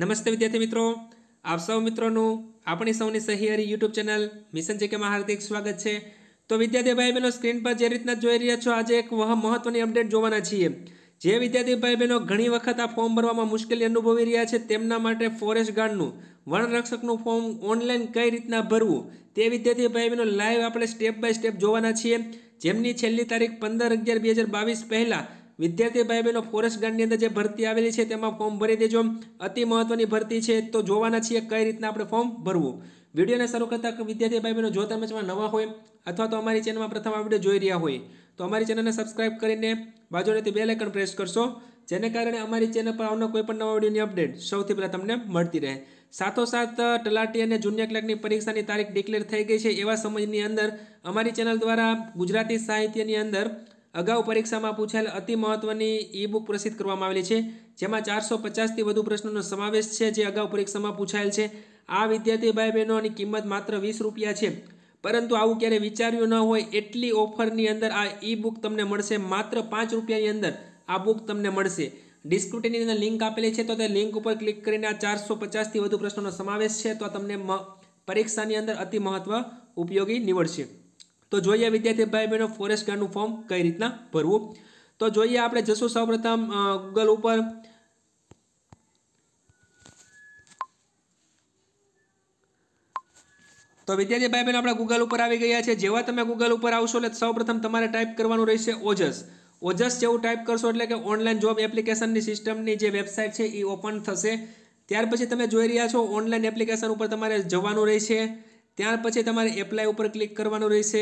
નમસ્તે વિદ્યાર્થી મિત્રો આપ સૌ મિત્રોનું આપણી સૌની સહિયારી યુટ્યુબ ચેનલ મિશન જેકેમાં હાર્દિક સ્વાગત છે તો વિદ્યાર્થી ભાઈ બહેનો સ્ક્રીન પર જે રીતના જોઈ રહ્યા છો આજે એક મહત્વની અપડેટ જોવાના છીએ જે વિદ્યાર્થી ભાઈ બહેનો ઘણી વખત આ ફોર્મ ભરવામાં મુશ્કેલી અનુભવી રહ્યા છે તેમના માટે ફોરેસ્ટ ગાર્ડનું વનરક્ષકનું ફોર્મ ઓનલાઈન કઈ રીતના ભરવું તે વિદ્યાર્થી ભાઈ બહેનો લાઈવ આપણે સ્ટેપ બાય સ્ટેપ જોવાના છીએ જેમની છેલ્લી તારીખ પંદર અગિયાર બે હજાર બાવીસ પહેલાં વિદ્યાર્થી ભાઈ બહેનો ફોરેસ્ટ ગાર્ડની અંદર જે ભરતી આવેલી છે તેમાં ફોર્મ ભરી દેજો અતિ મહત્વની ભરતી છે તો જોવાના છીએ કઈ રીતના આપણે ફોર્મ ભરવું વિડીયોને શરૂ કરતા વિદ્યાર્થી ભાઈ બહેનો જો તમે નવા હોય અથવા તો અમારી ચેનલમાં પ્રથમ આ વિડીયો જોઈ રહ્યા હોય તો અમારી ચેનલને સબસ્ક્રાઇબ કરીને બાજુનેથી બે લાઇકન પ્રેસ કરશો જેને કારણે અમારી ચેનલ પર આવનાર કોઈપણ નવા વિડીયોની અપડેટ સૌથી પહેલાં તમને મળતી રહે સાથોસાથ તલાટી અને જુનિયર ક્લાર્કની પરીક્ષાની તારીખ ડિક્લેર થઈ ગઈ છે એવા સમયની અંદર અમારી ચેનલ દ્વારા ગુજરાતી સાહિત્યની અંદર અગાઉ પરીક્ષામાં પૂછાયેલ અતિ મહત્વની ઈ બુક પ્રસિદ્ધ કરવામાં આવેલી છે જેમાં ચારસો પચાસથી વધુ પ્રશ્નોનો સમાવેશ છે જે અગાઉ પરીક્ષામાં પૂછાયેલ છે આ વિદ્યાર્થી ભાઈ બહેનોની કિંમત માત્ર વીસ રૂપિયા છે પરંતુ આવું ક્યારે વિચાર્યું ન હોય એટલી ઓફરની અંદર આ ઈ બુક તમને મળશે માત્ર પાંચ રૂપિયાની અંદર આ બુક તમને મળશે ડિસ્ક્રિપ્શનની અંદર લિંક આપેલી છે તો તે લિંક ઉપર ક્લિક કરીને આ ચારસો પચાસથી વધુ પ્રશ્નોનો સમાવેશ છે તો તમને પરીક્ષાની અંદર અતિ મહત્વ ઉપયોગી નીવડશે તો જોઈએ વિદ્યાર્થી ભાઈ બહેનો ફોરેસ્ટ ગાર્ડનું ફોર્મ કઈ રીતના ભરવું તો જોઈએ આપણે જશું સૌપ્રથમ ગૂગલ ઉપર તો વિદ્યાર્થી ભાઈ બહેન આપણે ગૂગલ ઉપર આવી ગયા છે જેવા તમે ગૂગલ ઉપર આવશો એટલે સૌપ્રથમ તમારે ટાઈપ કરવાનું રહેશે ઓજસ ઓજસ જેવું ટાઈપ કરશો એટલે કે ઓનલાઈન જોબ એપ્લિકેશનની સિસ્ટમની જે વેબસાઇટ છે એ ઓપન થશે ત્યાર પછી તમે જોઈ રહ્યા છો ઓનલાઈન એપ્લિકેશન ઉપર તમારે જવાનું રહેશે ત્યાર પછી તમારે એપ્લાય ઉપર ક્લિક કરવાનું રહેશે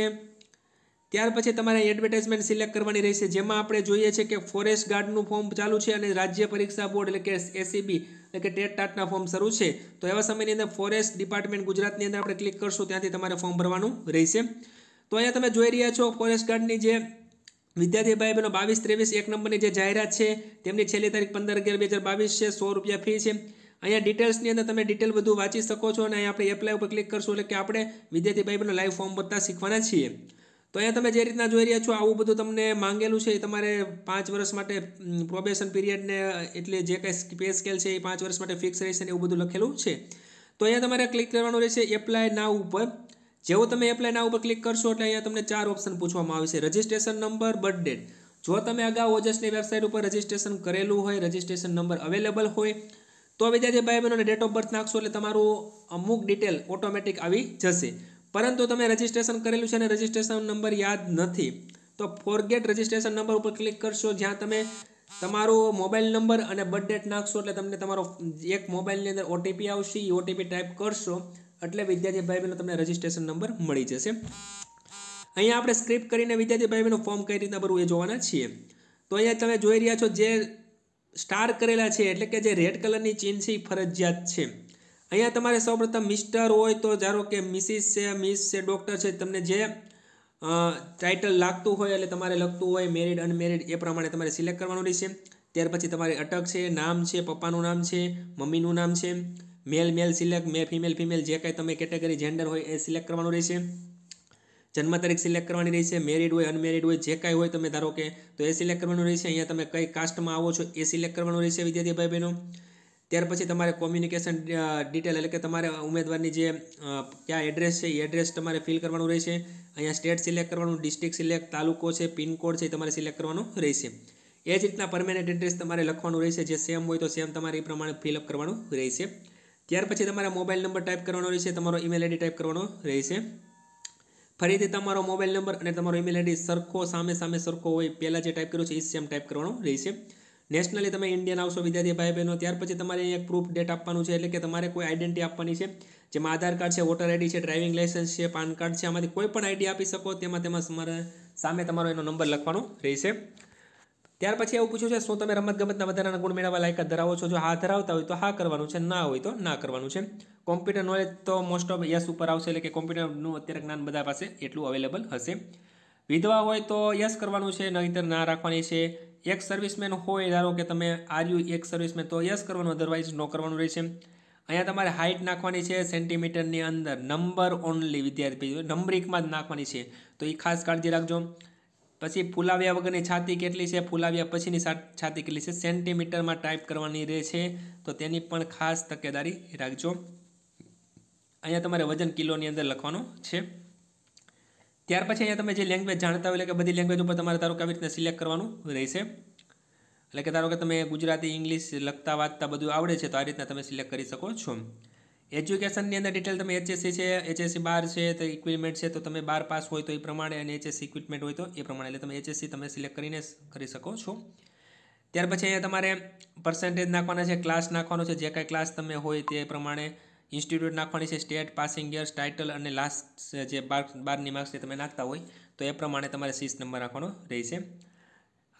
ત્યાર પછી તમારે એડવર્ટાઇઝમેન્ટ સિલેક્ટ કરવાની રહેશે જેમાં આપણે જોઈએ છીએ કે ફોરેસ્ટ ગાર્ડનું ફોર્મ ચાલુ છે અને રાજ્ય પરીક્ષા બોર્ડ એટલે કે એસીબી એટલે કે ટેટ ટાટના ફોર્મ શરૂ છે તો એવા સમયની અંદર ફોરેસ્ટ ડિપાર્ટમેન્ટ ગુજરાતની અંદર આપણે ક્લિક કરશું ત્યાંથી તમારે ફોર્મ ભરવાનું રહેશે તો અહીંયા તમે જોઈ રહ્યા છો ફોરેસ્ટ ગાર્ડની જે વિદ્યાર્થી ભાઈ બહેનો બાવીસ ત્રેવીસ એક નંબરની જે જાહેરાત છે તેમની છેલ્લી તારીખ પંદર અગિયાર બે બાવીસ છે સો રૂપિયા ફી છે અહીંયા ડિટેલ્સની અંદર તમે ડિટેલ બધું વાંચી શકો છો અને અહીંયા આપણે એપ્લાય ઉપર ક્લિક કરશું એટલે કે આપણે વિદ્યાર્થી ભાઈબંધનો લાઈવ ફોર્મ ભરતા શીખવાના છીએ તો અહીંયા તમે જે રીતના જોઈ રહ્યા છો આવું બધું તમને માંગેલું છે એ તમારે પાંચ વર્ષ માટે પ્રોબેશન પીરિયડને એટલે જે કાંઈ પે સ્કેલ છે એ પાંચ વર્ષ માટે ફિક્સ રહેશે ને એવું બધું લખેલું છે તો અહીંયા તમારે ક્લિક કરવાનું રહેશે એપ્લાય ના ઉપર જેવો તમે એપ્લાય ના ઉપર ક્લિક કરશો એટલે અહીંયા તમને ચાર ઓપ્શન પૂછવામાં આવશે રજિસ્ટ્રેશન નંબર બર્થ ડેટ જો તમે અગાઉ ઓજસની વેબસાઇટ ઉપર રજિસ્ટ્રેશન કરેલું હોય રજિસ્ટ્રેશન નંબર અવેલેબલ હોય તો વિદ્યાર્થી ભાઈ બહેનોને ડેટ ઓફ બર્થ નાખશો એટલે તમારું અમુક ડિટેલ ઓટોમેટિક આવી જશે પરંતુ તમે રજીસ્ટ્રેશન કરેલું છે અને રજીસ્ટ્રેશન નંબર યાદ નથી તો ફોરગેટ રજિસ્ટ્રેશન નંબર ઉપર ક્લિક કરશો જ્યાં તમે તમારો મોબાઈલ નંબર અને બર્થ ડેટ નાખશો એટલે તમને તમારો એક મોબાઈલની અંદર ઓટીપી આવશે એ ઓટીપી ટાઈપ કરશો એટલે વિદ્યાર્થી ભાઈ બહેનો તમને રજીસ્ટ્રેશન નંબર મળી જશે અહીંયા આપણે સ્ક્રિપ્ટ કરીને વિદ્યાર્થી ભાઈ બહેનો ફોર્મ કઈ રીતના ભરવું એ જોવાના છીએ તો અહીંયા તમે જોઈ રહ્યા છો જે સ્ટાર કરેલા છે એટલે કે જે રેડ કલરની ચીન છે એ ફરજિયાત છે અહીંયા તમારે સૌપ્રથમ મિસ્ટર હોય તો ધારો કે મિસિસ છે મિસ છે ડૉક્ટર છે તમને જે ટાઇટલ લાગતું હોય એટલે તમારે લખતું હોય મેરિડ અનમેરિડ એ પ્રમાણે તમારે સિલેક્ટ કરવાનું રહેશે ત્યાર પછી તમારી અટક છે નામ છે પપ્પાનું નામ છે મમ્મીનું નામ છે મેલ મેલ સિલેક્ટ મે ફિમેલ ફિમેલ જે કાંઈ તમે કેટેગરી જેન્ડર હોય એ સિલેક્ટ કરવાનું રહેશે જન્મ તારીખ સિલેક્ટ કરવાની રહેશે મેરિડ હોય અનમેરિડ હોય જે કાંઈ હોય તમે ધારો કે તો એ સિલેક્ટ કરવાનું રહેશે અહીંયા તમે કઈ કાસ્ટમાં આવો છો એ સિલેક્ટ કરવાનું રહેશે વિદ્યાર્થી ભાઈ બહેનો ત્યાર પછી તમારે કોમ્યુનિકેશન ડિટેલ એટલે કે તમારે ઉમેદવારની જે કયા એડ્રેસ છે એ એડ્રેસ તમારે ફિલ કરવાનું રહેશે અહીંયા સ્ટેટ સિલેક્ટ કરવાનું ડિસ્ટ્રિક્ટ સિલેક્ટ તાલુકો છે પિનકોડ છે તમારે સિલેક્ટ કરવાનું રહેશે એ જ રીતના પરમેનન્ટ એડ્રેસ તમારે લખવાનું રહેશે જે સેમ હોય તો સેમ તમારે એ પ્રમાણે ફિલઅપ કરવાનું રહેશે ત્યાર પછી તમારા મોબાઈલ નંબર ટાઈપ કરવાનો રહેશે તમારો ઈમેલ આઈડી ટાઈપ કરવાનો રહેશે ફરીથી તમારો મોબાઈલ નંબર અને તમારો ઈમેલ આઈડી સરખો સામે સામે સરખો હોય પહેલાં જે ટાઈપ કર્યું છે એ સેમ ટાઈપ કરવાનો રહેશે નેશનલી તમે ઇન્ડિયન આવશો વિદ્યાર્થી ભાઈ બહેનો ત્યાર પછી તમારે એક પ્રૂફ ડેટ આપવાનું છે એટલે કે તમારે કોઈ આઈડેન્ટિટી આપવાની છે જેમાં આધાર કાર્ડ છે વોટર આઈડી છે ડ્રાઇવિંગ લાઇસન્સ છે પાન કાર્ડ છે આમાંથી કોઈ પણ આઈડી આપી શકો તેમાં તેમાં તમારે સામે તમારો એનો નંબર લખવાનો રહેશે ત્યાર પછી એવું પૂછ્યું છે શું તમે રમતગમતના વધારાના ગુણ મેળવવા લાયક ધરાવો છો જો હા ધરાવતા હોય તો હા કરવાનું છે ના હોય તો ના કરવાનું છે કોમ્પ્યુટર નોલેજ તો મોસ્ટ ઓફ યસ ઉપર આવશે એટલે કે કોમ્પ્યુટરનું અત્યારે જ્ઞાન બધા પાસે એટલું અવેલેબલ હશે વિધવા હોય તો યસ કરવાનું છે નહીંતર ના રાખવાની છે એક સર્વિસમેન હોય ધારો કે તમે આર યુ એક સર્વિસમેન તો યસ કરવાનું અધરવાઇઝ નો કરવાનું રહેશે અહીંયા તમારે હાઇટ નાખવાની છે સેન્ટીમીટરની અંદર નંબર ઓનલી વિદ્યાર્થી નંબરિકમાં જ નાખવાની છે તો એ ખાસ કાળજી રાખજો પછી ફૂલાવ્યા વગરની છાતી કેટલી છે ફૂલાવ્યા પછીની છાતી કેટલી છે સેન્ટીમીટરમાં ટાઈપ કરવાની રહે છે તો તેની પણ ખાસ તકેદારી રાખજો અહીંયા તમારે વજન કિલોની અંદર લખવાનું છે ત્યાર પછી અહીંયા તમે જે લેંગ્વેજ જાણતા હોય એટલે કે બધી લેંગ્વેજ ઉપર તમારે ધારો કે આવી રીતે સિલેક્ટ કરવાનું રહેશે એટલે કે ધારો કે તમે ગુજરાતી ઇંગ્લિશ લખતા વાંચતા બધું આવડે છે તો આ રીતના તમે સિલેક્ટ કરી શકો છો એજ્યુકેશનની અંદર ડિટેલ તમે એચએસસી છે એચએસસી બાર છે તો ઇક્વિપમેન્ટ છે તો તમે બાર પાસ હોય તો એ પ્રમાણે અને એચએસસી ઇક્વિપમેન્ટ હોય તો એ પ્રમાણે એટલે તમે એચએસસી તમે સિલેક્ટ કરીને કરી શકો છો ત્યાર પછી અહીંયા તમારે પર્સન્ટેજ નાખવાના છે ક્લાસ નાખવાનો છે જે કાંઈ ક્લાસ તમે હોય તે પ્રમાણે ઇન્સ્ટિટ્યૂટ નાખવાની છે સ્ટેટ પાસિંગ યર્સ ટાઇટલ અને લાસ્ટ જે બાર બારની માર્ક્સ તમે નાખતા હોય તો એ પ્રમાણે તમારે સીસ નંબર રાખવાનો રહેશે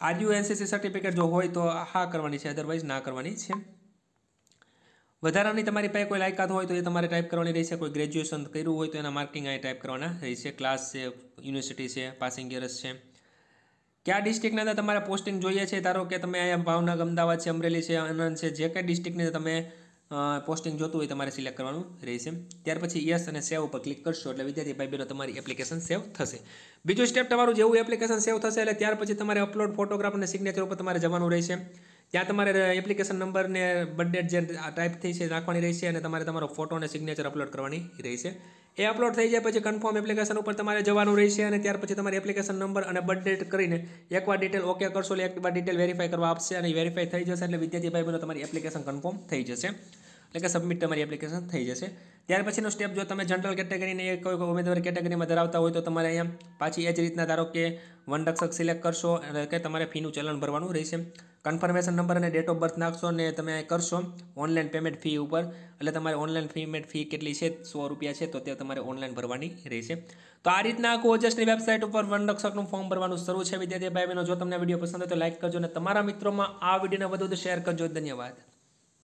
આરયુ એનસીસી સર્ટિફિકેટ જો હોય તો હા કરવાની છે અધરવાઇઝ ના કરવાની છે વધારાની તમારી પાસે કોઈ લાયકાત હોય તો એ તમારે ટાઈપ કરવાની રહેશે કોઈ ગ્રેજ્યુએશન કર્યું હોય તો એના માર્કિંગ અહીં ટાઈપ કરવાના રહેશે ક્લાસ છે યુનિવર્સિટી છે પાસિંગ યર્સ છે કયા ડિસ્ટ્રિક્ટની અંદર તમારે પોસ્ટિંગ જોઈએ છે ધારો કે તમે અહીંયા ભાવનગર અમદાવાદ છે અમરેલી છે અનંત છે જે કઈ ડિસ્ટ્રિક્ટની તમે પોસ્ટિંગ જોતું હોય તમારે સિલેક્ટ કરવાનું રહેશે ત્યાર પછી યસ અને સેવ ઉપર ક્લિક કરશો એટલે વિદ્યાર્થી ભાઈ બહેનો તમારી એપ્લિકેશન સેવ થશે બીજું સ્ટેપ તમારું જેવું એપ્લિકેશન સેવ થશે એટલે ત્યાર પછી તમારે અપલોડ ફોટોગ્રાફ અને સિગ્નેચર ઉપર તમારે જવાનું રહેશે ત્યાં તમારે એપ્લિકેશન નંબર ને બર્થ ડેટ જે ટાઈપ થઈ છે નાખવાની રહેશે અને તમારે તમારો ફોટો અને સિગ્નેચર અપલોડ કરવાની રહેશે એ અપલોડ થઈ જાય પછી કન્ફર્મ એપ્લિકેશન ઉપર તમારે જવાનું રહેશે અને ત્યાર પછી તમારે એપ્લિકેશન નંબર અને બર્થ ડેટ કરીને એકવાર ડિટેલ ઓકે કરશો એટલે એકવાર ડિટેલ વેરીફાઈ કરવા આપશે અને વેરીફાઈ થઈ જશે એટલે વિદ્યાર્થી ભાઈ બહેનો તમારી એપ્લિકેશન કન્ફર્મ થઈ જશે એટલે કે સબમિટ તમારી એપ્લિકેશન થઈ જશે ત્યાર પછીનો સ્ટેપ જો તમે જનરલ કેટેગરીને કોઈ ઉમેદવાર કેટેગરીમાં ધરાવતા હોય તો તમારે અહીંયા પાછી એ જ રીતના ધારો કે વન રક્ષક સિલેક્ટ કરશો અને કે તમારે ફીનું ચલણ ભરવાનું રહેશે કન્ફર્મેશન નંબર અને ડેટ ઓફ બર્થ નાખશો ને તમે કરશો ઓનલાઈન પેમેન્ટ ફી ઉપર એટલે તમારે ઓનલાઈન પેમેન્ટ ફી કેટલી છે સો રૂપિયા છે તો તે તમારે ઓનલાઈન ભરવાની રહેશે તો આ રીતના કોજસની વેબસાઇટ ઉપર વનરક્ષકનું ફોર્મ ભરવાનું શરૂ છે વિદ્યાર્થી ભાઈ બહેનો જો તમને વિડીયો પસંદ હોય તો લાઇક કરજો અને તમારા મિત્રોમાં આ વિડીયોને વધુ શેર કરજો ધન્યવાદ